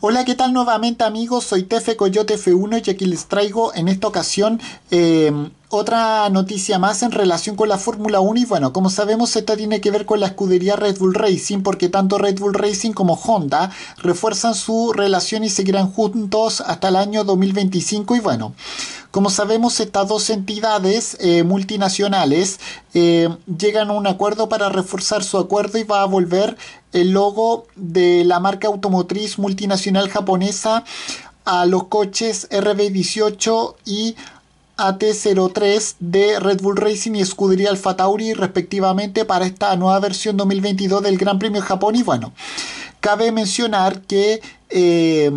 Hola, ¿qué tal nuevamente amigos? Soy Tefe Coyote F1 y aquí les traigo en esta ocasión em, otra noticia más en relación con la Fórmula 1 y bueno, como sabemos esto tiene que ver con la escudería Red Bull Racing porque tanto Red Bull Racing como Honda refuerzan su relación y seguirán juntos hasta el año 2025 y bueno. Como sabemos, estas dos entidades eh, multinacionales eh, llegan a un acuerdo para reforzar su acuerdo y va a volver el logo de la marca automotriz multinacional japonesa a los coches RB18 y AT03 de Red Bull Racing y Scuderia Alpha Tauri respectivamente para esta nueva versión 2022 del Gran Premio de Japón y bueno, cabe mencionar que eh,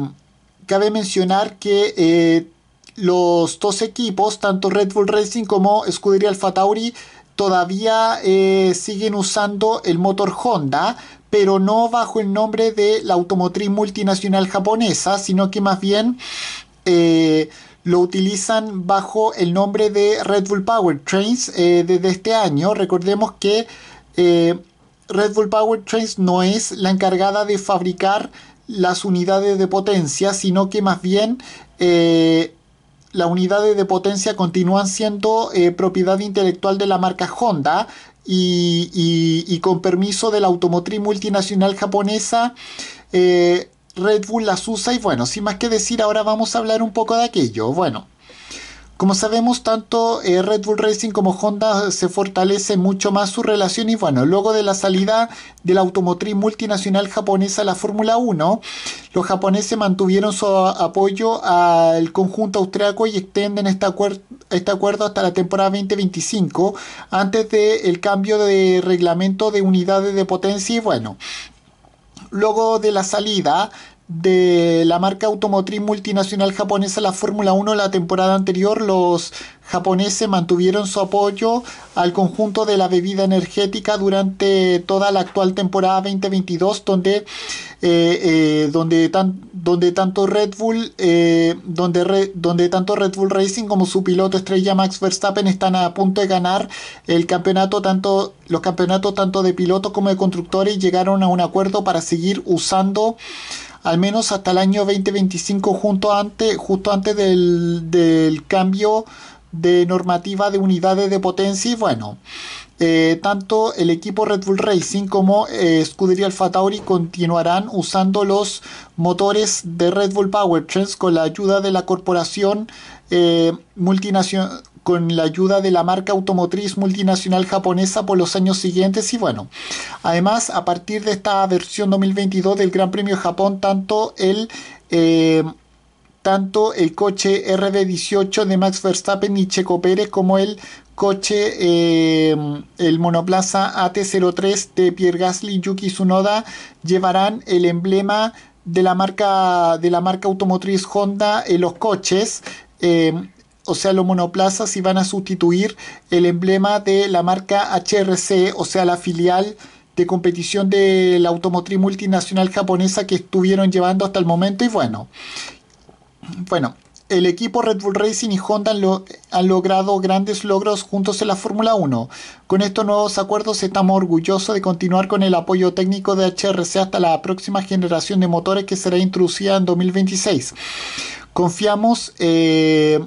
cabe mencionar que los dos equipos, tanto Red Bull Racing como Scuderia Alfa Tauri, todavía eh, siguen usando el motor Honda, pero no bajo el nombre de la automotriz multinacional japonesa, sino que más bien eh, lo utilizan bajo el nombre de Red Bull Powertrains Trains. Eh, desde este año. Recordemos que Red Bull Powertrains no es la encargada de fabricar las unidades de potencia, sino que más bien las unidades de potencia continúan siendo eh, propiedad intelectual de la marca Honda y, con permiso de la automotriz multinacional japonesa. Eh, Red Bull las usa y bueno, sin más que decir, ahora vamos a hablar un poco de aquello. Bueno, como sabemos, tanto eh, Red Bull Racing como Honda se fortalecen mucho más su relación y bueno, luego de la salida de la automotriz multinacional japonesa a la Fórmula 1, los japoneses mantuvieron su apoyo al conjunto austríaco y extienden este, este, acuerdo hasta la temporada 2025 antes del cambio de reglamento de unidades de potencia y bueno, luego de la salida de la marca automotriz multinacional japonesa la Fórmula 1 la temporada anterior, los japoneses mantuvieron su apoyo al conjunto de la bebida energética durante toda la actual temporada 2022, donde, eh, eh, donde, tan, donde tanto Red Bull, eh, donde, donde tanto Red Bull Racing como su piloto estrella Max Verstappen están a punto de ganar el campeonato tanto los campeonatos tanto de pilotos como de constructores llegaron a un acuerdo para seguir usando al menos hasta el año 2025, justo antes del, cambio de normativa de unidades de potencia. Y bueno, eh, tanto el equipo Red Bull Racing como eh, Scuderia Alfa Tauri continuarán usando los motores de Red Bull Powertrains con la ayuda de la corporación eh, multinacional con la ayuda de la marca automotriz multinacional japonesa por los años siguientes y bueno, además a partir de esta versión 2022 del Gran Premio Japón, tanto el... Eh, tanto el coche RB18 de Max Verstappen y Checo Pérez como el coche, eh, el monoplaza AT03 de Pierre Gasly y Yuki Tsunoda llevarán el emblema de la marca, de la marca automotriz Honda en los coches. Eh, o sea, los monoplazas y van a sustituir el emblema de la marca HRC, o sea, la filial de competición de la automotriz multinacional japonesa que estuvieron llevando hasta el momento. Y bueno, bueno, el equipo Red Bull Racing y Honda han, logrado grandes logros juntos en la Fórmula 1. Con estos nuevos acuerdos estamos orgullosos de continuar con el apoyo técnico de HRC hasta la próxima generación de motores que será introducida en 2026. Confiamos eh,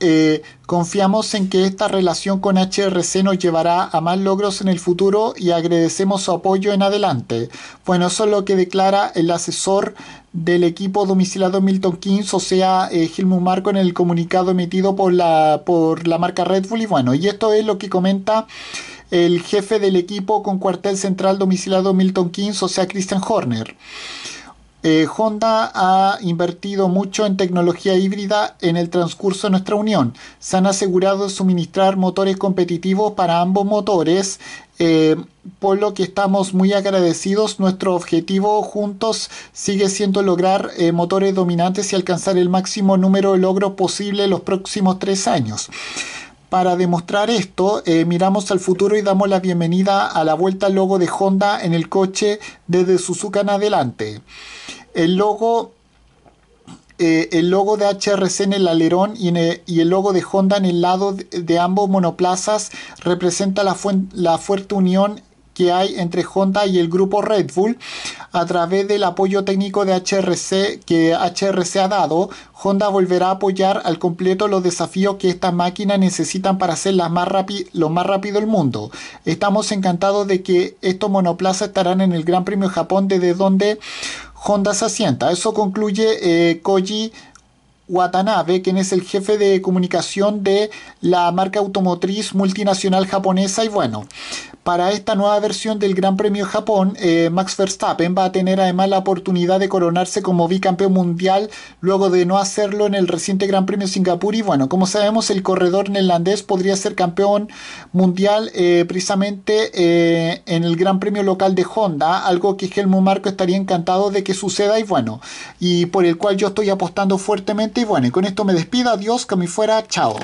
eh, confiamos en que esta relación con HRC nos llevará a más logros en el futuro y agradecemos su apoyo en adelante. Bueno, eso es lo que declara el asesor del equipo domiciliado Milton Keynes, o sea, eh, Marco en el comunicado emitido por la, por la marca Red Bull. Y bueno, y esto es lo que comenta el jefe del equipo con cuartel central domiciliado Milton Keynes, o sea, Christian Horner. Eh, Honda ha invertido mucho en tecnología híbrida en el transcurso de nuestra unión. Se han asegurado de suministrar motores competitivos para ambos motores, eh, por lo que estamos muy agradecidos. Nuestro objetivo juntos sigue siendo lograr eh, motores dominantes y alcanzar el máximo número de logros posible en los próximos tres años. Para demostrar esto, eh, miramos al futuro y damos la bienvenida a la vuelta al logo de Honda en el coche desde Suzuka en adelante. El logo, eh, el logo de HRC en el alerón y, el, logo de Honda en el lado de, ambos monoplazas representa la, la fuerte unión que hay entre Honda y el grupo Red Bull a través del apoyo técnico de HRC que HRC ha dado. Honda volverá a apoyar al completo los desafíos que estas máquinas necesitan para ser más lo más rápido del mundo. Estamos encantados de que estos monoplazas estarán en el Gran Premio Japón desde donde Honda se asienta. Eso concluye eh, Koji Watanabe, quien es el jefe de comunicación de la marca automotriz multinacional japonesa. Y bueno, para esta nueva versión del Gran Premio Japón, eh, Max Verstappen va a tener además la oportunidad de coronarse como bicampeón mundial luego de no hacerlo en el reciente Gran Premio Singapur. Y bueno, como sabemos, el corredor neerlandés podría ser campeón mundial eh, precisamente eh, en el Gran Premio local de Honda, algo que Helmut Marco estaría encantado de que suceda. Y bueno, y por el cual yo estoy apostando fuertemente y bueno, con esto me despido, adiós, que me fuera, chao.